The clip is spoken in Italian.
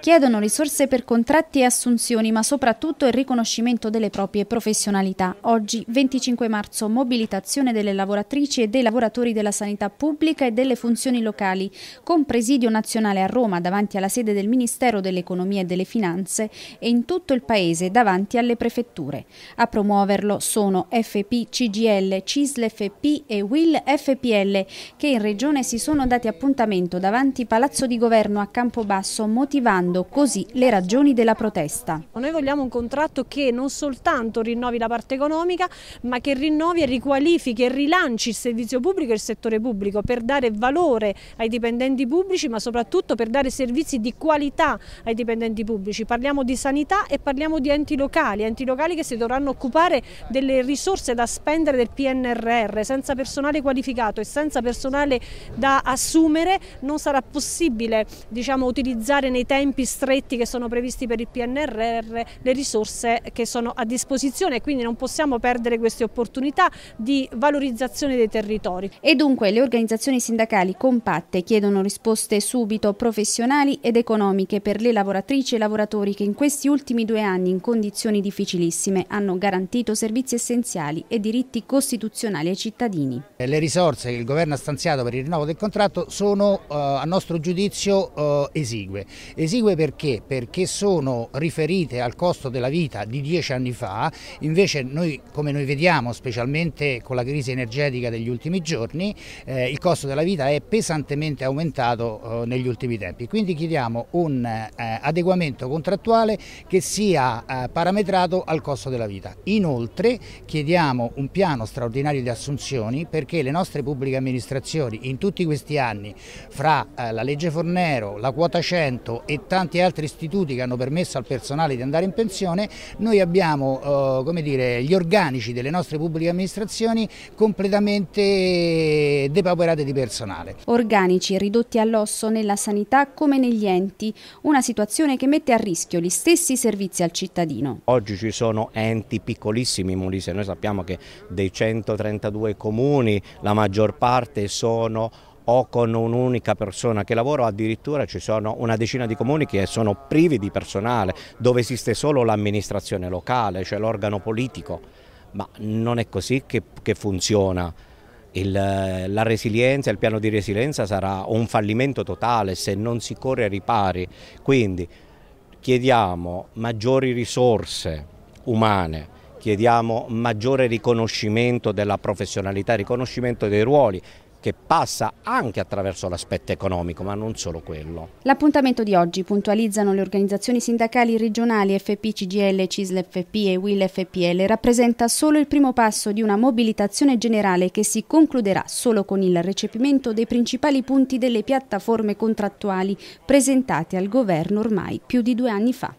Chiedono risorse per contratti e assunzioni, ma soprattutto il riconoscimento delle proprie professionalità. Oggi, 25 marzo, mobilitazione delle lavoratrici e dei lavoratori della sanità pubblica e delle funzioni locali, con presidio nazionale a Roma davanti alla sede del Ministero dell'Economia e delle Finanze e in tutto il Paese davanti alle prefetture. A promuoverlo sono FP, CGL, CISL FP e WIL FPL, che in Regione si sono dati appuntamento davanti Palazzo di Governo a Campobasso motivando spiegando così le ragioni della protesta. Noi vogliamo un contratto che non soltanto rinnovi la parte economica, ma che rinnovi e riqualifichi e rilanci il servizio pubblico e il settore pubblico per dare valore ai dipendenti pubblici, ma soprattutto per dare servizi di qualità ai dipendenti pubblici. Parliamo di sanità e parliamo di enti locali, enti locali che si dovranno occupare delle risorse da spendere del PNRR, senza personale qualificato e senza personale da assumere non sarà possibile diciamo, utilizzare nei tempi tempi stretti che sono previsti per il PNRR, le risorse che sono a disposizione e quindi non possiamo perdere queste opportunità di valorizzazione dei territori. E dunque le organizzazioni sindacali compatte chiedono risposte subito professionali ed economiche per le lavoratrici e lavoratori che in questi ultimi due anni in condizioni difficilissime hanno garantito servizi essenziali e diritti costituzionali ai cittadini. Eh, le risorse che il governo ha stanziato per il rinnovo del contratto sono eh, a nostro giudizio eh, esigue, esigue due perché? Perché sono riferite al costo della vita di dieci anni fa, invece noi come noi vediamo specialmente con la crisi energetica degli ultimi giorni eh, il costo della vita è pesantemente aumentato eh, negli ultimi tempi, quindi chiediamo un eh, adeguamento contrattuale che sia eh, parametrato al costo della vita. Inoltre chiediamo un piano straordinario di assunzioni perché le nostre pubbliche amministrazioni in tutti questi anni fra eh, la legge Fornero, la quota 100 e tanti tanti altri istituti che hanno permesso al personale di andare in pensione, noi abbiamo eh, dire, gli organici delle nostre pubbliche amministrazioni completamente depauperate di personale. Organici ridotti all'osso nella sanità come negli enti, una situazione che mette a rischio gli stessi servizi al cittadino. Oggi ci sono enti piccolissimi in Molise, noi sappiamo che dei 132 comuni la maggior parte sono o con un'unica persona che lavora, addirittura ci sono una decina di comuni che sono privi di personale, dove esiste solo l'amministrazione locale, cioè l'organo politico, ma non è così che, che funziona. Il, la resilienza, il piano di resilienza sarà un fallimento totale se non si corre ai ripari. Quindi chiediamo maggiori risorse umane, chiediamo maggiore riconoscimento della professionalità, riconoscimento dei ruoli, che passa anche attraverso l'aspetto economico, ma non solo quello. L'appuntamento di oggi puntualizzano le organizzazioni sindacali regionali FP, CGL, CISL FP e WIL FPL rappresenta solo il primo passo di una mobilitazione generale che si concluderà solo con il recepimento dei principali punti delle piattaforme contrattuali presentate al governo ormai più di due anni fa.